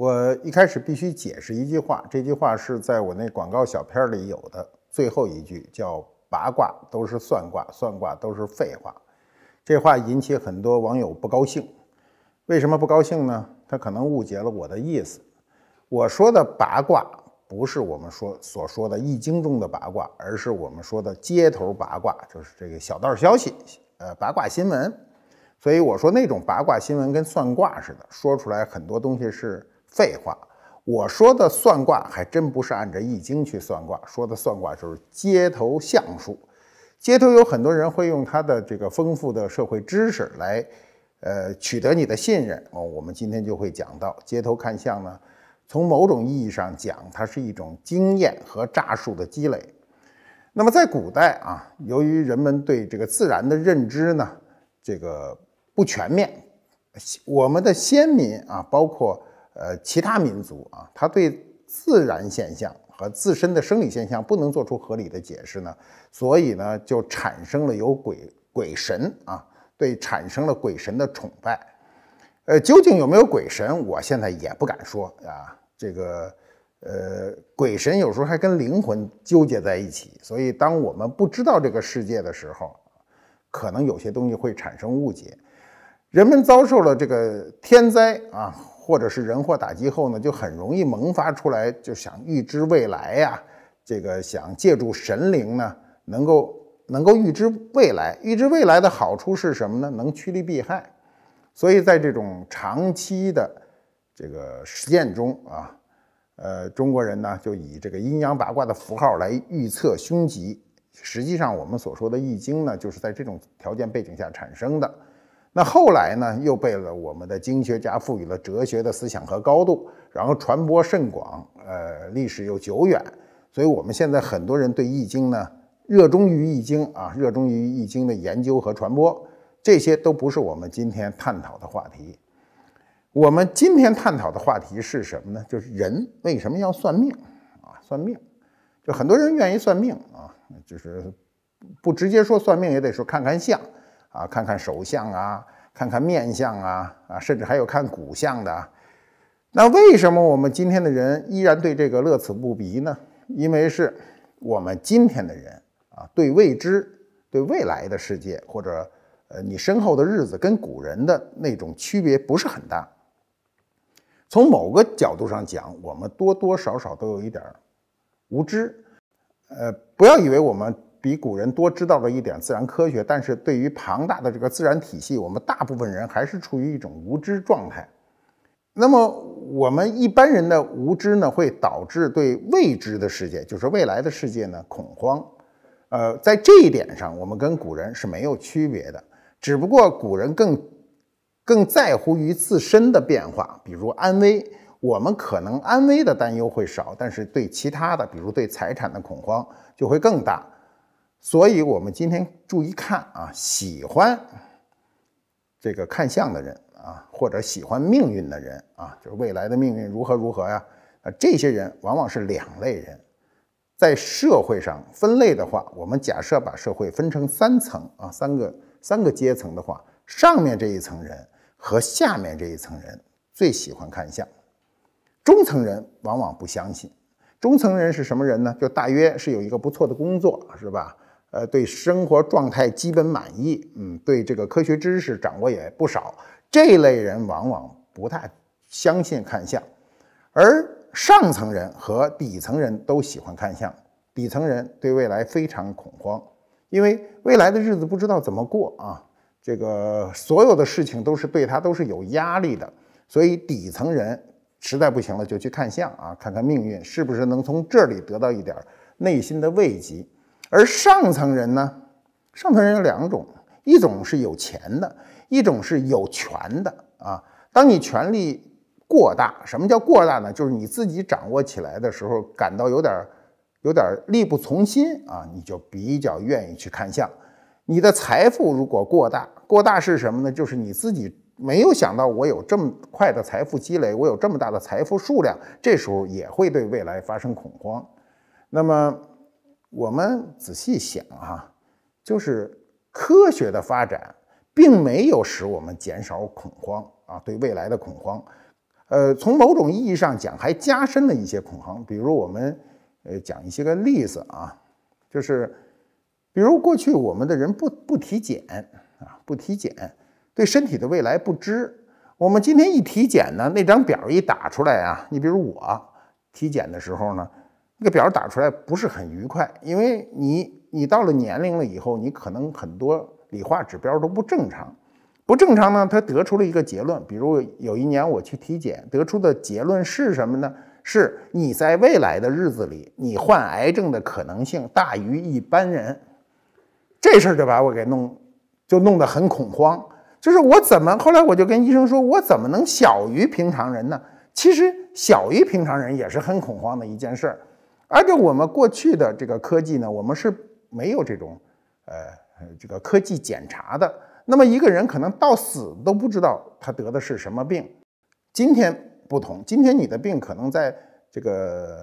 我一开始必须解释一句话，这句话是在我那广告小片里有的，最后一句叫“八卦都是算卦，算卦都是废话”。这话引起很多网友不高兴，为什么不高兴呢？他可能误解了我的意思。我说的八卦不是我们说所说的《易经》中的八卦，而是我们说的街头八卦，就是这个小道消息，呃，八卦新闻。所以我说那种八卦新闻跟算卦似的，说出来很多东西是。废话，我说的算卦还真不是按着《易经》去算卦，说的算卦就是街头相术。街头有很多人会用他的这个丰富的社会知识来，呃，取得你的信任。哦，我们今天就会讲到街头看相呢。从某种意义上讲，它是一种经验和诈术的积累。那么在古代啊，由于人们对这个自然的认知呢，这个不全面，我们的先民啊，包括。呃，其他民族啊，他对自然现象和自身的生理现象不能做出合理的解释呢，所以呢，就产生了有鬼鬼神啊，对产生了鬼神的崇拜。呃，究竟有没有鬼神，我现在也不敢说啊。这个呃，鬼神有时候还跟灵魂纠结在一起，所以当我们不知道这个世界的时候，可能有些东西会产生误解。人们遭受了这个天灾啊。或者是人祸打击后呢，就很容易萌发出来，就想预知未来呀。这个想借助神灵呢，能够能够预知未来。预知未来的好处是什么呢？能趋利避害。所以在这种长期的这个实践中啊，呃，中国人呢就以这个阴阳八卦的符号来预测凶吉。实际上，我们所说的《易经》呢，就是在这种条件背景下产生的。那后来呢，又被了我们的经学家赋予了哲学的思想和高度，然后传播甚广，呃，历史又久远，所以我们现在很多人对《易经》呢热衷于《易经》啊，热衷于《易经》的研究和传播，这些都不是我们今天探讨的话题。我们今天探讨的话题是什么呢？就是人为什么要算命啊？算命，就很多人愿意算命啊，就是不直接说算命，也得说看看相。啊，看看手相啊，看看面相啊，啊，甚至还有看骨相的。那为什么我们今天的人依然对这个乐此不疲呢？因为是我们今天的人啊，对未知、对未来的世界，或者呃你身后的日子，跟古人的那种区别不是很大。从某个角度上讲，我们多多少少都有一点无知。呃，不要以为我们。比古人多知道了一点自然科学，但是对于庞大的这个自然体系，我们大部分人还是处于一种无知状态。那么我们一般人的无知呢，会导致对未知的世界，就是未来的世界呢恐慌。呃，在这一点上，我们跟古人是没有区别的，只不过古人更更在乎于自身的变化，比如安危。我们可能安危的担忧会少，但是对其他的，比如对财产的恐慌就会更大。所以，我们今天注意看啊，喜欢这个看相的人啊，或者喜欢命运的人啊，就是未来的命运如何如何呀？啊，这些人往往是两类人，在社会上分类的话，我们假设把社会分成三层啊，三个三个阶层的话，上面这一层人和下面这一层人最喜欢看相，中层人往往不相信。中层人是什么人呢？就大约是有一个不错的工作，是吧？呃，对生活状态基本满意，嗯，对这个科学知识掌握也不少，这类人往往不太相信看相，而上层人和底层人都喜欢看相。底层人对未来非常恐慌，因为未来的日子不知道怎么过啊，这个所有的事情都是对他都是有压力的，所以底层人实在不行了就去看相啊，看看命运是不是能从这里得到一点内心的慰藉。而上层人呢？上层人有两种，一种是有钱的，一种是有权的啊。当你权力过大，什么叫过大呢？就是你自己掌握起来的时候，感到有点儿、有点儿力不从心啊，你就比较愿意去看相。你的财富如果过大，过大是什么呢？就是你自己没有想到我有这么快的财富积累，我有这么大的财富数量，这时候也会对未来发生恐慌。那么。我们仔细想哈，就是科学的发展并没有使我们减少恐慌啊，对未来的恐慌。呃，从某种意义上讲，还加深了一些恐慌。比如我们呃讲一些个例子啊，就是比如过去我们的人不不体检啊，不体检，对身体的未来不知。我们今天一体检呢，那张表一打出来啊，你比如我体检的时候呢。这个表打出来不是很愉快，因为你你到了年龄了以后，你可能很多理化指标都不正常。不正常呢，他得出了一个结论。比如有一年我去体检，得出的结论是什么呢？是你在未来的日子里，你患癌症的可能性大于一般人。这事儿就把我给弄，就弄得很恐慌。就是我怎么后来我就跟医生说，我怎么能小于平常人呢？其实小于平常人也是很恐慌的一件事儿。而且我们过去的这个科技呢，我们是没有这种呃这个科技检查的。那么一个人可能到死都不知道他得的是什么病。今天不同，今天你的病可能在这个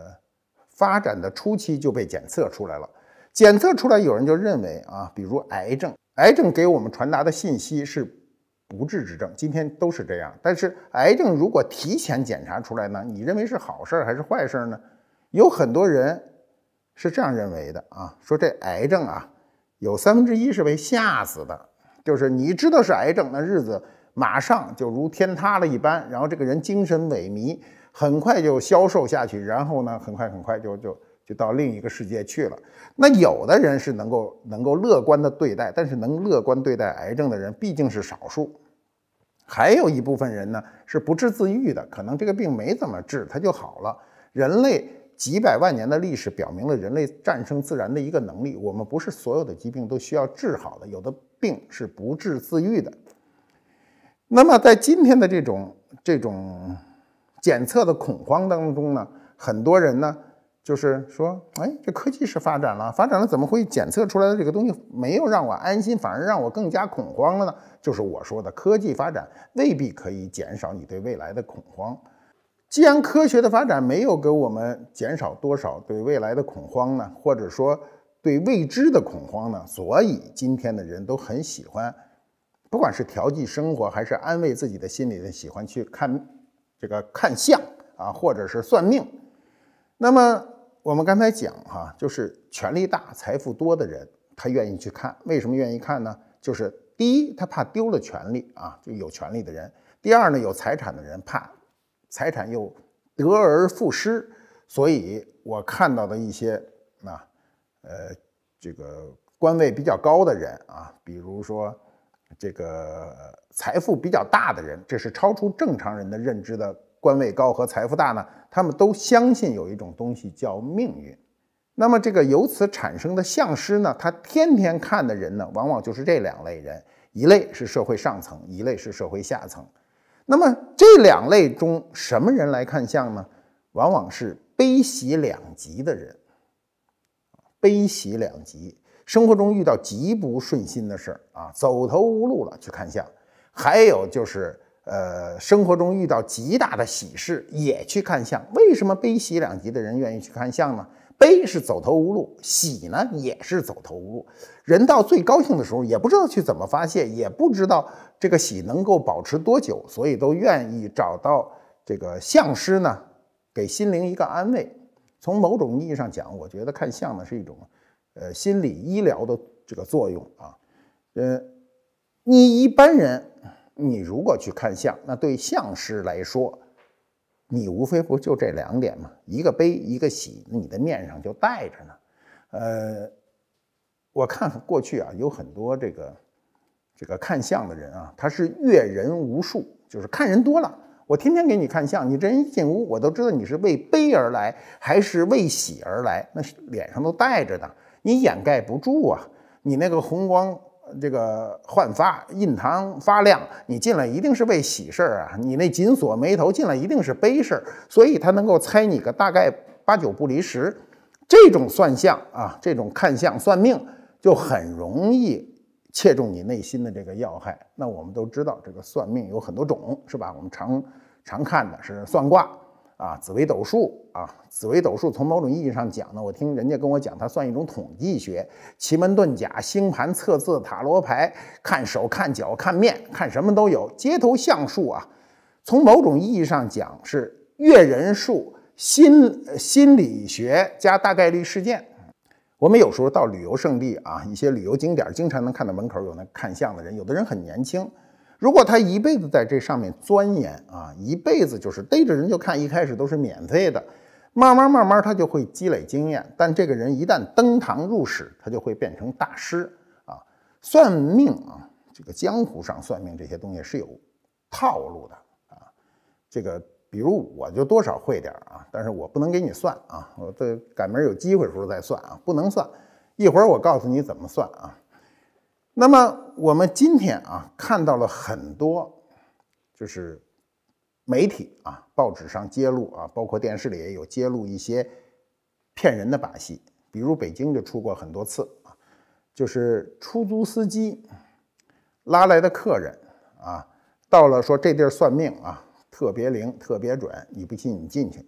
发展的初期就被检测出来了。检测出来，有人就认为啊，比如癌症，癌症给我们传达的信息是不治之症。今天都是这样。但是癌症如果提前检查出来呢，你认为是好事还是坏事呢？有很多人是这样认为的啊，说这癌症啊，有三分之一是被吓死的。就是你知道是癌症，那日子马上就如天塌了一般，然后这个人精神萎靡，很快就消瘦下去，然后呢，很快很快就就就到另一个世界去了。那有的人是能够能够乐观的对待，但是能乐观对待癌症的人毕竟是少数。还有一部分人呢是不治自愈的，可能这个病没怎么治，他就好了。人类。几百万年的历史表明了人类战胜自然的一个能力。我们不是所有的疾病都需要治好的，有的病是不治自愈的。那么在今天的这种这种检测的恐慌当中呢，很多人呢就是说，哎，这科技是发展了，发展了，怎么会检测出来的这个东西没有让我安心，反而让我更加恐慌了呢？就是我说的，科技发展未必可以减少你对未来的恐慌。既然科学的发展没有给我们减少多少对未来的恐慌呢，或者说对未知的恐慌呢，所以今天的人都很喜欢，不管是调剂生活还是安慰自己的心理的，喜欢去看这个看相啊，或者是算命。那么我们刚才讲哈，就是权力大、财富多的人，他愿意去看。为什么愿意看呢？就是第一，他怕丢了权力啊，就有权力的人；第二呢，有财产的人怕。财产又得而复失，所以我看到的一些啊，呃，这个官位比较高的人啊，比如说这个财富比较大的人，这是超出正常人的认知的官位高和财富大呢，他们都相信有一种东西叫命运。那么这个由此产生的相师呢，他天天看的人呢，往往就是这两类人：一类是社会上层，一类是社会下层。那么这两类中，什么人来看相呢？往往是悲喜两极的人。悲喜两极，生活中遇到极不顺心的事儿啊，走投无路了去看相；还有就是，呃，生活中遇到极大的喜事也去看相。为什么悲喜两极的人愿意去看相呢？悲是走投无路，喜呢也是走投无路。人到最高兴的时候，也不知道去怎么发泄，也不知道这个喜能够保持多久，所以都愿意找到这个相师呢，给心灵一个安慰。从某种意义上讲，我觉得看相呢是一种，呃，心理医疗的这个作用啊。呃，你一般人，你如果去看相，那对相师来说。你无非不就这两点嘛，一个悲，一个喜，你的面上就带着呢。呃，我看过去啊，有很多这个这个看相的人啊，他是阅人无数，就是看人多了，我天天给你看相，你这人一进屋，我都知道你是为悲而来还是为喜而来，那脸上都带着呢，你掩盖不住啊，你那个红光。这个焕发印堂发亮，你进来一定是为喜事儿啊！你那紧锁眉头进来一定是悲事儿，所以他能够猜你个大概八九不离十。这种算相啊，这种看相算命就很容易切中你内心的这个要害。那我们都知道，这个算命有很多种，是吧？我们常常看的是算卦。啊，紫微斗数啊，紫微斗数从某种意义上讲呢，我听人家跟我讲，它算一种统计学。奇门遁甲、星盘测字、塔罗牌，看手、看脚、看面，看什么都有。街头相术啊，从某种意义上讲是阅人术，心心理学加大概率事件。我们有时候到旅游胜地啊，一些旅游景点，经常能看到门口有那看相的人，有的人很年轻。如果他一辈子在这上面钻研啊，一辈子就是逮着人就看，一开始都是免费的，慢慢慢慢他就会积累经验。但这个人一旦登堂入室，他就会变成大师啊。算命啊，这个江湖上算命这些东西是有套路的啊。这个比如我就多少会点啊，但是我不能给你算啊，我这赶明儿有机会的时候再算啊，不能算。一会儿我告诉你怎么算啊。那么我们今天啊看到了很多，就是媒体啊报纸上揭露啊，包括电视里也有揭露一些骗人的把戏。比如北京就出过很多次啊，就是出租司机拉来的客人啊，到了说这地儿算命啊，特别灵，特别准。你不信你进去，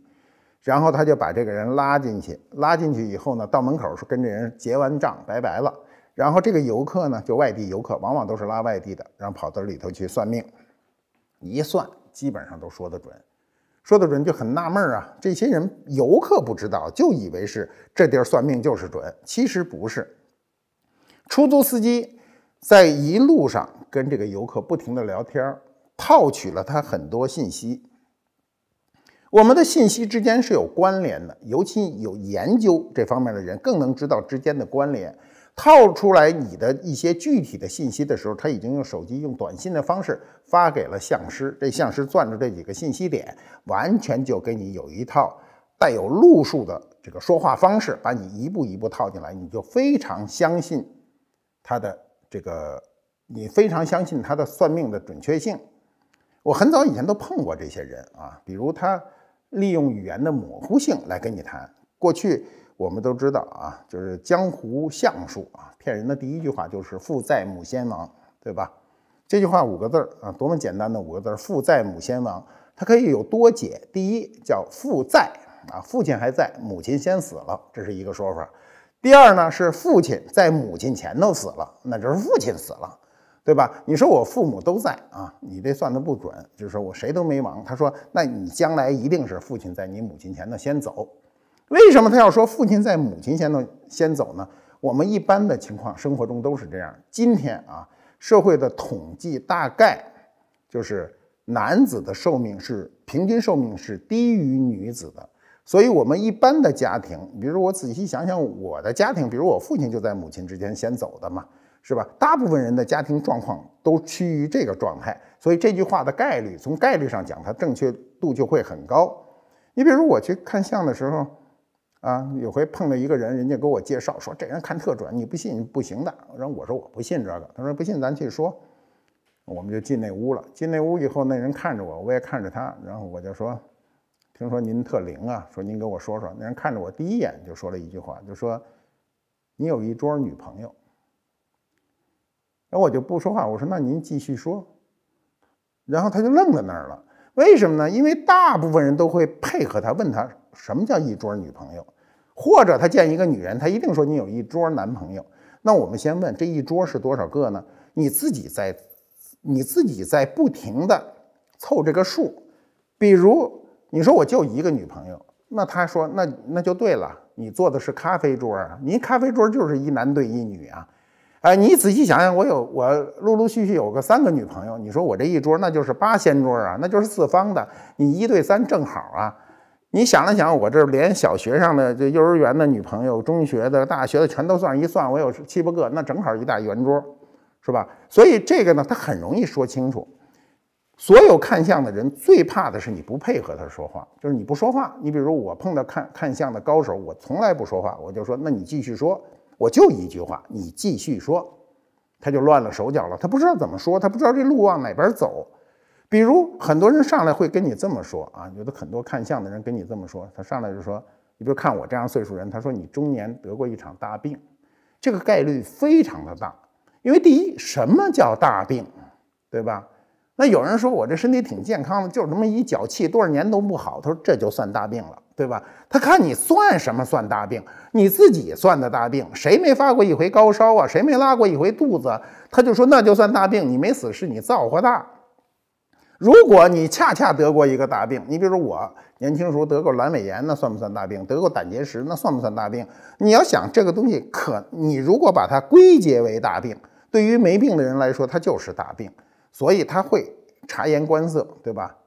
然后他就把这个人拉进去，拉进去以后呢，到门口说跟这人结完账，拜拜了。然后这个游客呢，就外地游客，往往都是拉外地的，然后跑到里头去算命，一算基本上都说得准，说得准就很纳闷啊。这些人游客不知道，就以为是这地儿算命就是准，其实不是。出租司机在一路上跟这个游客不停地聊天套取了他很多信息。我们的信息之间是有关联的，尤其有研究这方面的人，更能知道之间的关联。套出来你的一些具体的信息的时候，他已经用手机用短信的方式发给了相师。这相师攥着这几个信息点，完全就给你有一套带有路数的这个说话方式，把你一步一步套进来，你就非常相信他的这个，你非常相信他的算命的准确性。我很早以前都碰过这些人啊，比如他利用语言的模糊性来跟你谈。过去我们都知道啊，就是江湖相术啊，骗人的第一句话就是“父在母先亡”，对吧？这句话五个字儿啊，多么简单的五个字儿，“父在母先亡”，它可以有多解。第一叫“父在”啊，父亲还在，母亲先死了，这是一个说法。第二呢是父亲在母亲前头死了，那就是父亲死了，对吧？你说我父母都在啊，你这算的不准，就是说我谁都没亡。他说，那你将来一定是父亲在你母亲前头先走。为什么他要说父亲在母亲先走先走呢？我们一般的情况生活中都是这样。今天啊，社会的统计大概就是男子的寿命是平均寿命是低于女子的，所以我们一般的家庭，比如我仔细想想我的家庭，比如我父亲就在母亲之间先走的嘛，是吧？大部分人的家庭状况都趋于这个状态，所以这句话的概率从概率上讲，它正确度就会很高。你比如我去看相的时候。啊，有回碰到一个人，人家给我介绍说，这人看特准，你不信不行的。然后我说我不信这个，他说不信咱去说，我们就进那屋了。进那屋以后，那人看着我，我也看着他，然后我就说，听说您特灵啊，说您给我说说。那人看着我，第一眼就说了一句话，就说，你有一桌女朋友。然后我就不说话，我说那您继续说。然后他就愣在那儿了，为什么呢？因为大部分人都会配合他，问他。什么叫一桌女朋友？或者他见一个女人，他一定说你有一桌男朋友。那我们先问这一桌是多少个呢？你自己在，你自己在不停的凑这个数。比如你说我就一个女朋友，那他说那那就对了，你坐的是咖啡桌，你咖啡桌就是一男对一女啊。哎，你仔细想想，我有我陆陆续续有个三个女朋友，你说我这一桌那就是八仙桌啊，那就是四方的，你一对三正好啊。你想了想，我这连小学上的、这幼儿园的女朋友、中学的、大学的全都算一算，我有七八个，那正好一大圆桌，是吧？所以这个呢，他很容易说清楚。所有看相的人最怕的是你不配合他说话，就是你不说话。你比如我碰到看看相的高手，我从来不说话，我就说那你继续说，我就一句话，你继续说，他就乱了手脚了，他不知道怎么说，他不知道这路往哪边走。比如很多人上来会跟你这么说啊，有的很多看相的人跟你这么说，他上来就说，你比如看我这样岁数人，他说你中年得过一场大病，这个概率非常的大，因为第一什么叫大病，对吧？那有人说我这身体挺健康的，就是么一脚气多少年都不好，他说这就算大病了，对吧？他看你算什么算大病？你自己算的大病，谁没发过一回高烧啊？谁没拉过一回肚子？他就说那就算大病，你没死是你造化大。如果你恰恰得过一个大病，你比如说我年轻时候得过阑尾炎，那算不算大病？得过胆结石，那算不算大病？你要想这个东西，可你如果把它归结为大病，对于没病的人来说，它就是大病，所以他会察言观色，对吧？